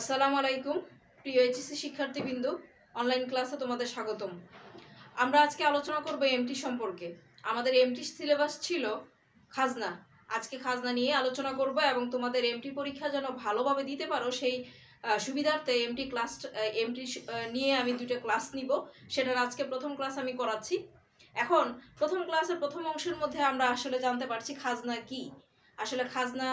আসসালামু আলাইকুম প্রিয় এইচএসসি শিক্ষার্থীবৃন্দ অনলাইন ক্লাসে তোমাদের স্বাগতম আমরা আজকে আলোচনা করব এমটি সম্পর্কে আমাদের এমটি সিলেবাস ছিল খাজনা আজকে খাজনা নিয়ে আলোচনা করব এবং তোমাদের এমটি পরীক্ষা যেন ভালোভাবে দিতে পারো সেই সুবিধার্থে এমটি ক্লাস এমটি নিয়ে আমি দুটো ক্লাস নিব সেটার আজকে প্রথম ক্লাস আমি করাচ্ছি এখন প্রথম ক্লাসের প্রথম অংশের মধ্যে আমরা আসলে জানতে পারছি খাজনা কি আসলে খাজনা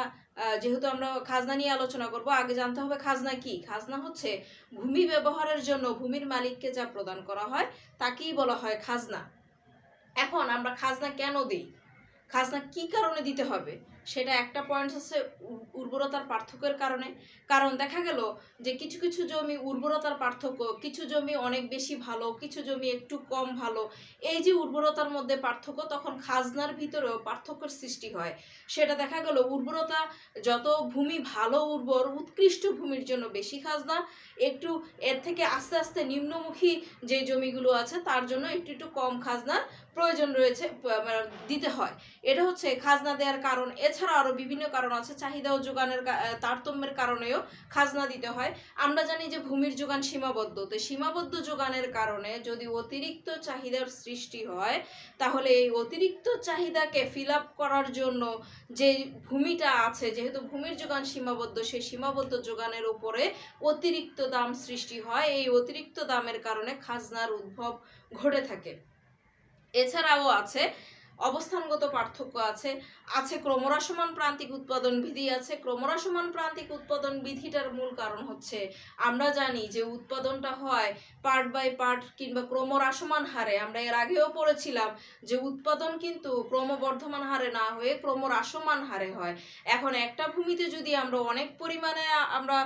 যেহেতু আমরা খাজনা নিয়ে আলোচনা করব আগে জানতে হবে খাজনা কি খাজনা হচ্ছে ভূমি ব্যবহারের জন্য ভূমির মালিককে যা প্রদান করা হয় তাকেই বলা হয় খাজনা এখন আমরা খাজনা কেন দিই খাজনা কি কারণে দিতে হবে সেটা একটা পয়েন্ট হচ্ছে উর্বরতার পার্থক্যের কারণে কারণ দেখা গেল যে কিছু কিছু জমি উর্বরতার পার্থক্য কিছু জমি অনেক বেশি ভালো কিছু জমি একটু কম ভালো এই যে উর্বরতার মধ্যে পার্থক্য তখন খাজনার ভিতরেও পার্থক্যের সৃষ্টি হয় সেটা দেখা গেল উর্বরতা যত ভূমি ভালো উর্বর উৎকৃষ্ট ভূমির জন্য বেশি খাজনা একটু এর থেকে আস্তে আস্তে নিম্নমুখী যে জমিগুলো আছে তার জন্য একটু একটু কম খাজনার প্রয়োজন রয়েছে মানে দিতে হয় এটা হচ্ছে খাজনা দেওয়ার কারণ এছাড়া আরও বিভিন্ন কারণ আছে চাহিদা ও যোগানের তারতম্যের কারণেও খাজনা দিতে হয় আমরা জানি যে ভূমির যোগান সীমাবদ্ধ তো সীমাবদ্ধ যোগানের কারণে যদি অতিরিক্ত চাহিদার সৃষ্টি হয় তাহলে এই অতিরিক্ত চাহিদাকে ফিল করার জন্য যে ভূমিটা আছে যেহেতু ভূমির যোগান সীমাবদ্ধ সেই সীমাবদ্ধ যোগানের উপরে অতিরিক্ত দাম সৃষ্টি হয় এই অতিরিক্ত দামের কারণে খাজনার উদ্ভব ঘটে থাকে এছাড়াও আছে অবস্থানগত পার্থক্য আছে আছে ক্রমরাসমান প্রান্তিক উৎপাদন বিধি আছে ক্রমরাসমান প্রান্তিক উৎপাদন বিধিটার মূল কারণ হচ্ছে আমরা জানি যে উৎপাদনটা হয় পার্ট বাই পার্ট কিংবা ক্রমরাসমান হারে আমরা এর আগেও পড়েছিলাম যে উৎপাদন কিন্তু ক্রমবর্ধমান হারে না হয়ে ক্রমরাসমান হারে হয় এখন একটা ভূমিতে যদি আমরা অনেক পরিমাণে আমরা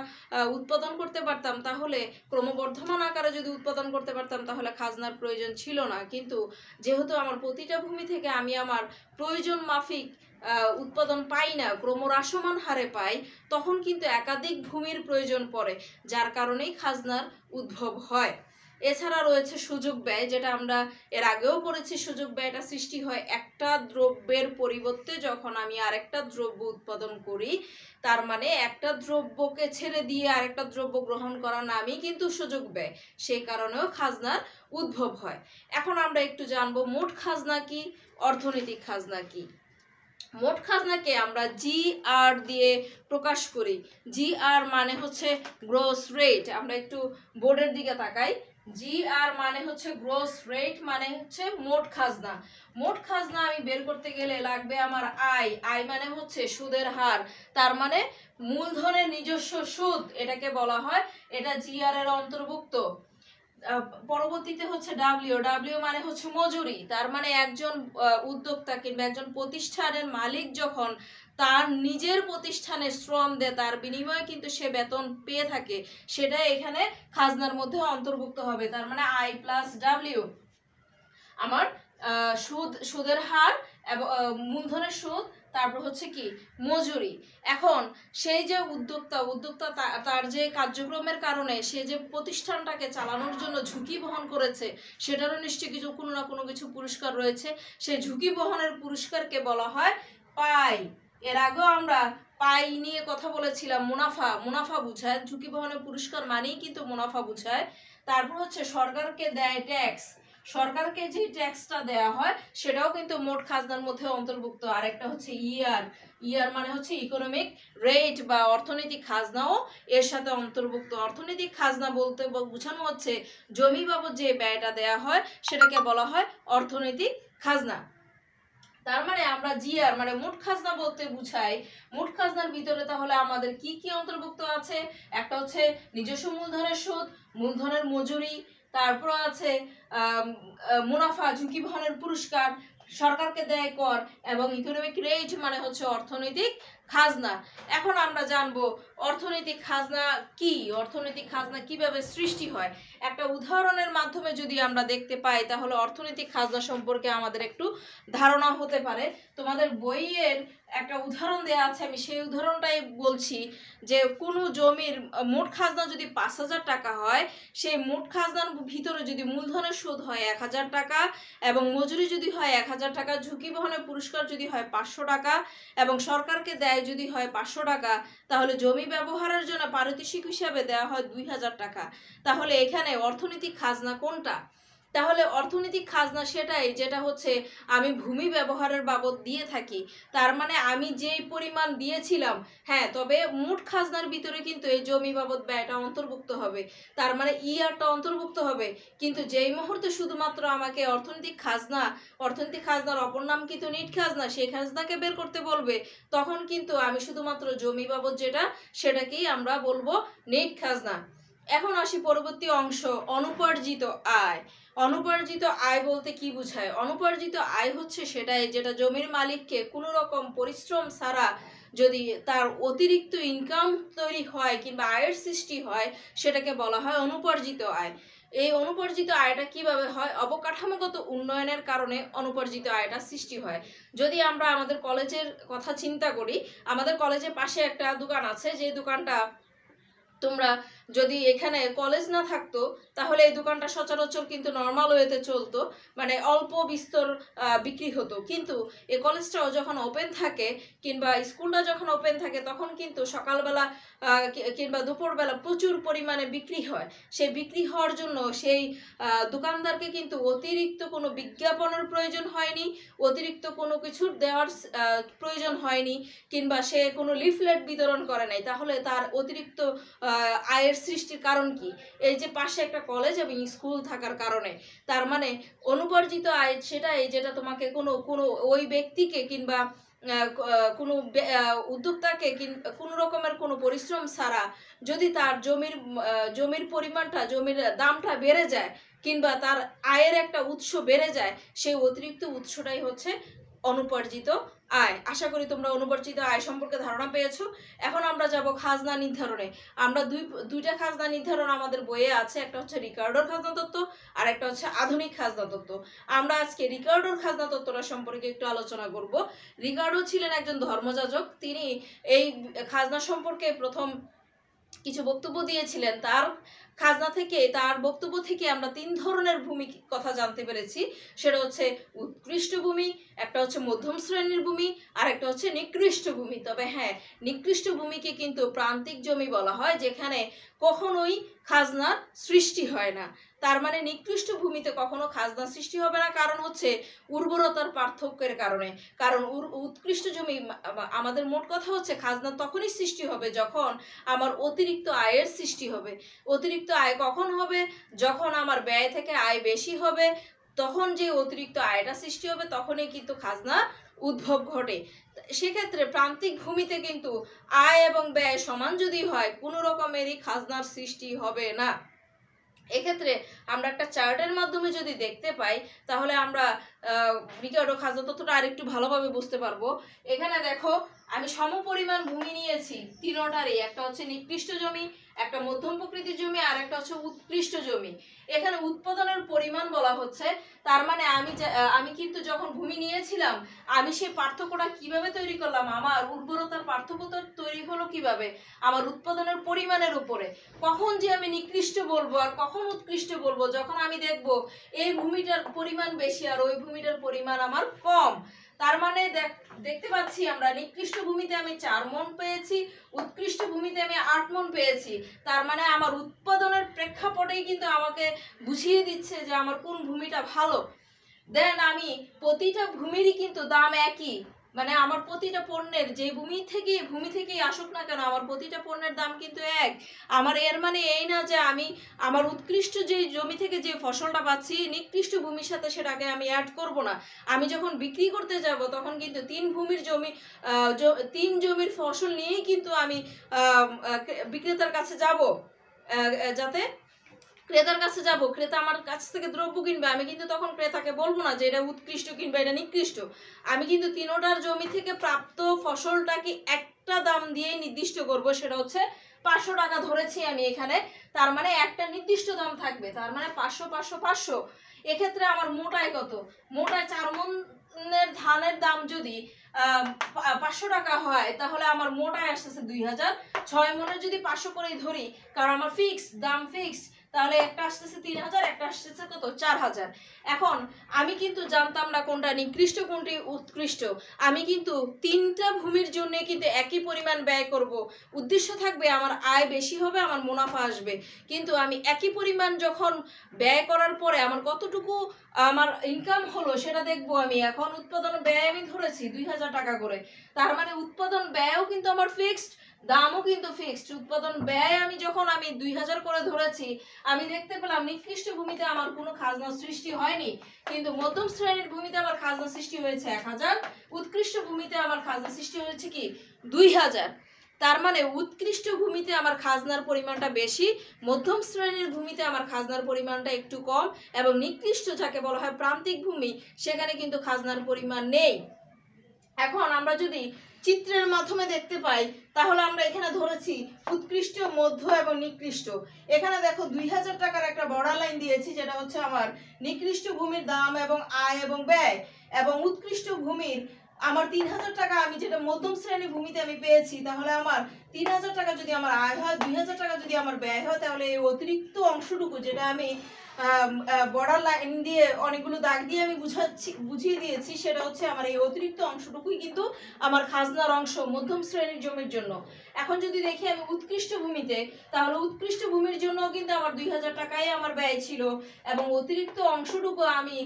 উৎপাদন করতে পারতাম তাহলে ক্রমবর্ধমান আকারে যদি উৎপাদন করতে পারতাম তাহলে খাজনার প্রয়োজন ছিল না কিন্তু যেহেতু আমার প্রতিটা ভূমি থেকে আমি আমার প্রয়োজন মাফিক উৎপাদন পাই না ক্রমহ্রাসমান হারে পাই তখন কিন্তু একাধিক ভূমির প্রয়োজন পড়ে যার কারণেই খাজনার উদ্ভব হয় এছাড়া রয়েছে সুযোগ ব্যয় যেটা আমরা এর আগেও পড়েছি সুযোগ ব্যয়টা সৃষ্টি হয় একটা দ্রব্যের পরিবর্তে যখন আমি আরেকটা দ্রব্য উৎপাদন করি তার মানে একটা দ্রব্যকে ছেড়ে দিয়ে আরেকটা দ্রব্য গ্রহণ করার নামই কিন্তু সুযোগ ব্যয় সেই কারণেও খাজনার উদ্ভব হয় এখন আমরা একটু জানবো মোট খাজনা কি অর্থনৈতিক খাজনা কি মোট খাজনাকে আমরা জি আর দিয়ে প্রকাশ করি জি আর মানে হচ্ছে গ্রোস রেট আমরা একটু বোর্ডের দিকে তাকাই জি আর মানে হচ্ছে গ্রোস রেট মানে হচ্ছে মোট খাজনা মোট খাজনা আমি বের করতে গেলে লাগবে আমার আয় আয় মানে হচ্ছে সুদের হার তার মানে মূলধনের নিজস্ব সুদ এটাকে বলা হয় এটা আর এর অন্তর্ভুক্ত পরবর্তীতে হচ্ছে ডাব্লিউ ডাব্লিউ মানে হচ্ছে মজুরি তার মানে একজন উদ্যোক্তা কিংবা একজন প্রতিষ্ঠানের মালিক যখন তার নিজের প্রতিষ্ঠানে শ্রম দেয় তার বিনিময়ে কিন্তু সে বেতন পেয়ে থাকে সেটা এখানে খাজনার মধ্যে অন্তর্ভুক্ত হবে তার মানে আই প্লাস ডাব্লিউ আমার সুদ সুদের হার এবং মূলধনের সুদ তারপর হচ্ছে কি মজুরি এখন সেই যে উদ্যোক্তা উদ্যোক্তা তার যে কার্যক্রমের কারণে সে যে প্রতিষ্ঠানটাকে চালানোর জন্য ঝুঁকি বহন করেছে সেটারও নিশ্চয়ই কিছু কোনো না কোনো কিছু পুরস্কার রয়েছে সেই ঝুঁকি বহনের পুরস্কারকে বলা হয় পাই এর আগেও আমরা পাই নিয়ে কথা বলেছিলাম মুনাফা মুনাফা বুঝায় ঝুঁকি বহনের পুরস্কার মানেই কিন্তু মুনাফা বুঝায় তারপর হচ্ছে সরকারকে দেয় ট্যাক্স সরকারকে যে ট্যাক্সটা দেয়া হয় সেটাও কিন্তু মোট খাজনার মধ্যে অন্তর্ভুক্ত আরেকটা হচ্ছে ইয়ার ইয়ার মানে হচ্ছে ইকোনমিক রেট বা অর্থনৈতিক খাজনাও এর সাথে অন্তর্ভুক্ত অর্থনৈতিক খাজনা বলতে বোঝানো হচ্ছে জমি বাবদ যে ব্যয়টা দেয়া হয় সেটাকে বলা হয় অর্থনৈতিক খাজনা তার মানে আমরা জিআর মানে মোট খাজনা বলতে বুঝাই মোট খাজনার ভিতরে তাহলে আমাদের কি কি অন্তর্ভুক্ত আছে একটা হচ্ছে নিজস্ব মূলধনের সুদ মূলধনের মজুরি তারপর আছে মুনাফা ঝুঁকি বহনের পুরস্কার সরকারকে দেয় কর এবং ইকোনমিক রেট মানে হচ্ছে অর্থনৈতিক খাজনা এখন আমরা জানবো অর্থনৈতিক খাজনা কি অর্থনৈতিক খাজনা কিভাবে সৃষ্টি হয় একটা উদাহরণের মাধ্যমে যদি আমরা দেখতে পাই তাহলে অর্থনৈতিক খাজনা সম্পর্কে আমাদের একটু ধারণা হতে পারে তোমাদের বইয়ের একটা উদাহরণ দেয়া আছে আমি সেই উদাহরণটাই বলছি যে কোনো জমির মোট খাজনা যদি পাঁচ হাজার টাকা হয় সেই মোট খাজনার ভিতরে যদি মূলধনের সুদ হয় এক হাজার টাকা এবং মজুরি যদি হয় এক হাজার টাকা ঝুঁকি বহনের পুরস্কার যদি হয় পাঁচশো টাকা এবং সরকারকে দেয় যদি হয় পাঁচশো টাকা তাহলে জমি ব্যবহারের জন্য পারিতোষিক হিসাবে দেওয়া হয় দুই হাজার টাকা তাহলে এখানে অর্থনৈতিক খাজনা কোনটা তাহলে অর্থনৈতিক খাজনা সেটাই যেটা হচ্ছে আমি ভূমি ব্যবহারের বাবদ দিয়ে থাকি তার মানে আমি যেই পরিমাণ দিয়েছিলাম হ্যাঁ তবে মোট খাজনার ভিতরে কিন্তু এই জমি বাবদ ব্যয়টা অন্তর্ভুক্ত হবে তার মানে ইয়ারটা অন্তর্ভুক্ত হবে কিন্তু যেই মুহূর্তে শুধুমাত্র আমাকে অর্থনৈতিক খাজনা অর্থনৈতিক খাজনার অপর নাম কিন্তু নিট খাজনা সেই খাজনাকে বের করতে বলবে তখন কিন্তু আমি শুধুমাত্র জমি বাবদ যেটা সেটাকেই আমরা বলবো নিট খাজনা এখন আসি পরবর্তী অংশ অনুপার্জিত আয় অনুপার্জিত আয় বলতে কি বোঝায় অনুপার্জিত আয় হচ্ছে সেটাই যেটা জমির মালিককে কোনো রকম পরিশ্রম ছাড়া যদি তার অতিরিক্ত ইনকাম তৈরি হয় কিংবা আয়ের সৃষ্টি হয় সেটাকে বলা হয় অনুপার্জিত আয় এই অনুপার্জিত আয়টা কিভাবে হয় অবকাঠামোগত উন্নয়নের কারণে অনুপার্জিত আয়টা সৃষ্টি হয় যদি আমরা আমাদের কলেজের কথা চিন্তা করি আমাদের কলেজের পাশে একটা দোকান আছে যে দোকানটা তোমরা যদি এখানে কলেজ না থাকতো তাহলে এই দোকানটা সচরাচর কিন্তু নর্মাল ওয়েতে চলতো মানে অল্প বিস্তর বিক্রি হতো কিন্তু এ কলেজটাও যখন ওপেন থাকে কিংবা স্কুলটা যখন ওপেন থাকে তখন কিন্তু সকালবেলা কিংবা দুপুরবেলা প্রচুর পরিমাণে বিক্রি হয় সেই বিক্রি হওয়ার জন্য সেই দোকানদারকে কিন্তু অতিরিক্ত কোনো বিজ্ঞাপনের প্রয়োজন হয়নি অতিরিক্ত কোনো কিছুর দেওয়ার প্রয়োজন হয়নি কিংবা সে কোনো লিফলেট বিতরণ করে নাই তাহলে তার অতিরিক্ত আয়ের সৃষ্টির কারণ কি এই যে পাশে একটা কলেজ এবং স্কুল থাকার কারণে তার মানে অনুপার্জিত আয় সেটাই যেটা তোমাকে কোনো কোনো ওই ব্যক্তিকে কিংবা কোনো উদ্যোক্তাকে কোনো রকমের কোনো পরিশ্রম ছাড়া যদি তার জমির জমির পরিমাণটা জমির দামটা বেড়ে যায় কিংবা তার আয়ের একটা উৎস বেড়ে যায় সেই অতিরিক্ত উৎসটাই হচ্ছে অনুপার্জিত আয় আশা করি তোমরা অনুপার্জিত আয় সম্পর্কে ধারণা পেয়েছো এখন আমরা যাব খাজনা নির্ধারণে আমরা দুই দুইটা খাজনা নির্ধারণ আমাদের বইয়ে আছে একটা হচ্ছে রিকার্ডোর খাজনা তত্ত্ব আর একটা হচ্ছে আধুনিক খাজনা তত্ত্ব আমরা আজকে রিকার্ডোর খাজনা তত্ত্বটা সম্পর্কে একটু আলোচনা করব রিকার্ডো ছিলেন একজন ধর্মযাজক তিনি এই খাজনা সম্পর্কে প্রথম কিছু বক্তব্য দিয়েছিলেন তার খাজনা থেকে তার বক্তব্য থেকে আমরা তিন ধরনের ভূমি কথা জানতে পেরেছি সেটা হচ্ছে উৎকৃষ্ট ভূমি একটা হচ্ছে মধ্যম শ্রেণীর ভূমি আর একটা হচ্ছে নিকৃষ্ট ভূমি তবে হ্যাঁ নিকৃষ্ট ভূমিকে কিন্তু প্রান্তিক জমি বলা হয় যেখানে কখনোই খাজনার সৃষ্টি হয় না তার মানে নিকৃষ্ট ভূমিতে কখনো খাজনা সৃষ্টি হবে না কারণ হচ্ছে উর্বরতার পার্থক্যের কারণে কারণ উৎকৃষ্ট জমি আমাদের মোট কথা হচ্ছে খাজনা তখনই সৃষ্টি হবে যখন আমার অতিরিক্ত আয়ের সৃষ্টি হবে অতিরিক্ত আয় কখন হবে যখন আমার ব্যয় থেকে আয় বেশি হবে তখন যে অতিরিক্ত আয়টা সৃষ্টি হবে তখনই কিন্তু খাজনা উদ্ভব ঘটে সেক্ষেত্রে প্রান্তিক ভূমিতে কিন্তু আয় এবং ব্যয় সমান যদি হয় কোনো রকমেরই খাজনার সৃষ্টি হবে না এক্ষেত্রে আমরা একটা চার্টের মাধ্যমে যদি দেখতে পাই তাহলে আমরা রিকার্ডো খাজনা তথ্যটা আরেকটু ভালোভাবে বুঝতে পারবো এখানে দেখো আমি সমপরিমাণ ভূমি নিয়েছি তিনোটারই একটা হচ্ছে নিকৃষ্ট জমি একটা মধ্যম প্রকৃতির জমি আর একটা হচ্ছে উৎকৃষ্ট জমি এখানে উৎপাদনের পরিমাণ বলা হচ্ছে তার মানে আমি আমি কিন্তু যখন ভূমি নিয়েছিলাম আমি সেই পার্থক্যটা কিভাবে তৈরি করলাম আমার উর্বরতার পার্থক্যটা তৈরি হলো কিভাবে আমার উৎপাদনের পরিমাণের উপরে কখন যে আমি নিকৃষ্ট বলবো আর কখন উৎকৃষ্ট বলবো যখন আমি দেখব এই ভূমিটার পরিমাণ বেশি আর ওই ভূমিটার পরিমাণ আমার কম তার মানে দেখতে পাচ্ছি আমরা নিকৃষ্ট ভূমিতে আমি চার মন পেয়েছি উৎকৃষ্ট ভূমিতে আমি আট মন পেয়েছি তার মানে আমার উৎপাদনের প্রেক্ষাপটেই কিন্তু আমাকে বুঝিয়ে দিচ্ছে যে আমার কোন ভূমিটা ভালো দেন আমি প্রতিটা ভূমিরই কিন্তু দাম একই মানে আমার প্রতিটা পণ্যের যে ভূমি থেকে ভূমি থেকেই আসুক না কেন আমার প্রতিটা পণ্যের দাম কিন্তু এক আমার এর মানে এই না যে আমি আমার উৎকৃষ্ট যে জমি থেকে যে ফসলটা পাচ্ছি নিকৃষ্ট ভূমির সাথে সেটাকে আমি অ্যাড করব না আমি যখন বিক্রি করতে যাব তখন কিন্তু তিন ভূমির জমি তিন জমির ফসল নিয়েই কিন্তু আমি বিক্রেতার কাছে যাব যাতে ক্রেতার কাছে যাব ক্রেতা আমার কাছ থেকে দ্রব্য কিনবে আমি কিন্তু তখন ক্রেতাকে বলবো না যে এটা উৎকৃষ্ট কিনবে এটা নিকৃষ্ট আমি কিন্তু তিনোটার জমি থেকে প্রাপ্ত ফসলটাকে একটা দাম দিয়ে নির্দিষ্ট করব সেটা হচ্ছে পাঁচশো টাকা ধরেছি আমি এখানে তার মানে একটা নির্দিষ্ট দাম থাকবে তার মানে পাঁচশো পাঁচশো পাঁচশো এক্ষেত্রে আমার মোটায় কত মোটায় চার মনের ধানের দাম যদি পাঁচশো টাকা হয় তাহলে আমার মোটায় আসতেছে দুই হাজার ছয় মনের যদি পাঁচশো করেই ধরি কারণ আমার ফিক্স দাম ফিক্সড তাহলে একটা আসতেছে তিন হাজার একটা আসতেছে কত চার হাজার এখন আমি কিন্তু জানতাম না কোনটা নিকৃষ্ট কোনটি উৎকৃষ্ট আমি কিন্তু তিনটা ভূমির জন্য কিন্তু একই পরিমাণ ব্যয় করব উদ্দেশ্য থাকবে আমার আয় বেশি হবে আমার মুনাফা আসবে কিন্তু আমি একই পরিমাণ যখন ব্যয় করার পরে আমার কতটুকু আমার ইনকাম হলো সেটা দেখবো আমি এখন উৎপাদন ব্যয় আমি ধরেছি দুই হাজার টাকা করে তার মানে উৎপাদন ব্যয়ও কিন্তু আমার ফিক্সড দামও কিন্তু ফিক্সড উৎপাদন ব্যয় আমি যখন আমি দুই হাজার করে ধরেছি আমি দেখতে পেলাম নিকৃষ্ট ভূমিতে আমার কোনো খাজনা সৃষ্টি হয়নি কিন্তু মধ্যম শ্রেণীর ভূমিতে আমার খাজনা সৃষ্টি হয়েছে এক হাজার উৎকৃষ্ট ভূমিতে আমার খাজনা সৃষ্টি হয়েছে কি দুই হাজার তার মানে উৎকৃষ্ট ভূমিতে আমার খাজনার পরিমাণটা বেশি মধ্যম শ্রেণীর ভূমিতে আমার খাজনার পরিমাণটা একটু কম এবং নিকৃষ্ট যাকে বলা হয় প্রান্তিক ভূমি সেখানে কিন্তু খাজনার পরিমাণ নেই এখন আমরা যদি চিত্রের মাধ্যমে দেখতে পাই তাহলে আমরা এখানে ধরেছি উৎকৃষ্ট মধ্য এবং নিকৃষ্ট এখানে দেখো দুই হাজার টাকার একটা বর্ডার লাইন দিয়েছি যেটা হচ্ছে আমার নিকৃষ্ট ভূমির দাম এবং আয় এবং ব্যয় এবং উৎকৃষ্ট ভূমির আমার তিন হাজার টাকা আমি যেটা মধ্যম শ্রেণী ভূমিতে আমি পেয়েছি তাহলে আমার তিন হাজার টাকা যদি আমার আয় হয় দুই হাজার টাকা যদি আমার ব্যয় হয় তাহলে এই অতিরিক্ত অংশটুকু যেটা আমি বর্ডার লাইন দিয়ে অনেকগুলো দাগ দিয়ে আমি বুঝাচ্ছি বুঝিয়ে দিয়েছি সেটা হচ্ছে আমার এই অতিরিক্ত অংশটুকুই কিন্তু আমার খাজনার অংশ মধ্যম শ্রেণীর জমির জন্য এখন যদি দেখি আমি উৎকৃষ্ট ভূমিতে তাহলে উৎকৃষ্ট ভূমির জন্য কিন্তু আমার দুই হাজার টাকাই আমার ব্যয় ছিল এবং অতিরিক্ত অংশটুকু আমি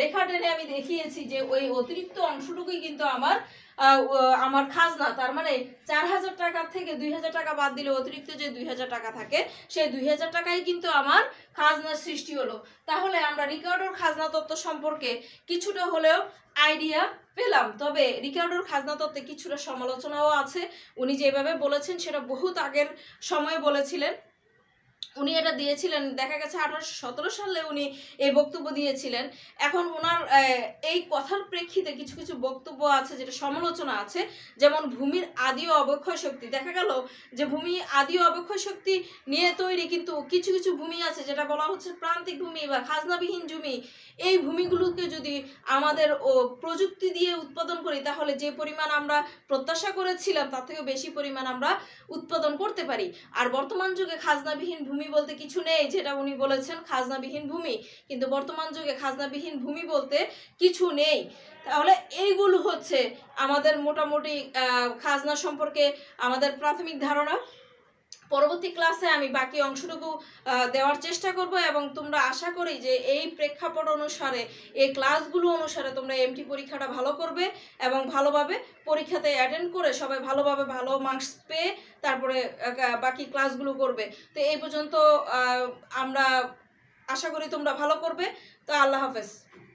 রেখা টেনে আমি দেখিয়েছি যে ওই অতিরিক্ত অংশটুকুই কিন্তু আমার আমার খাজনা তার মানে চার হাজার টাকা থেকে দুই হাজার টাকা বাদ দিলে অতিরিক্ত যে দুই হাজার টাকা থাকে সেই দুই হাজার টাকাই কিন্তু আমার খাজনার সৃষ্টি হলো তাহলে আমরা রিকার্ডোর খাজনা তত্ত্ব সম্পর্কে কিছুটা হলেও আইডিয়া পেলাম তবে রিকার্ডোর খাজনা তত্ত্বে কিছুটা সমালোচনাও আছে উনি যেভাবে বলেছেন সেটা বহুত আগের সময়ে বলেছিলেন উনি এটা দিয়েছিলেন দেখা গেছে আঠারোশো সতেরো সালে উনি এই বক্তব্য দিয়েছিলেন এখন ওনার এই কথার প্রেক্ষিতে কিছু কিছু বক্তব্য আছে যেটা সমালোচনা আছে যেমন ভূমির আদি ও অবক্ষয় শক্তি দেখা গেল যে ভূমি আদি ও অবক্ষয় শক্তি নিয়ে তৈরি কিন্তু কিছু কিছু ভূমি আছে যেটা বলা হচ্ছে প্রান্তিক ভূমি বা খাজনাবিহীন জমি এই ভূমিগুলোকে যদি আমাদের ও প্রযুক্তি দিয়ে উৎপাদন করি তাহলে যে পরিমাণ আমরা প্রত্যাশা করেছিলাম তার থেকেও বেশি পরিমাণ আমরা উৎপাদন করতে পারি আর বর্তমান যুগে খাজনাবিহীন ভূমি বলতে কিছু নেই যেটা উনি বলেছেন খাজনাবিহীন ভূমি কিন্তু বর্তমান যুগে খাজনাবিহীন ভূমি বলতে কিছু নেই তাহলে এইগুলো হচ্ছে আমাদের মোটামুটি খাজনা সম্পর্কে আমাদের প্রাথমিক ধারণা পরবর্তী ক্লাসে আমি বাকি অংশটুকু দেওয়ার চেষ্টা করব এবং তোমরা আশা করি যে এই প্রেক্ষাপট অনুসারে এই ক্লাসগুলো অনুসারে তোমরা এমটি পরীক্ষাটা ভালো করবে এবং ভালোভাবে পরীক্ষাতে অ্যাটেন্ড করে সবাই ভালোভাবে ভালো মার্কস পেয়ে তারপরে বাকি ক্লাসগুলো করবে তো এই পর্যন্ত আমরা আশা করি তোমরা ভালো করবে তো আল্লাহ হাফেজ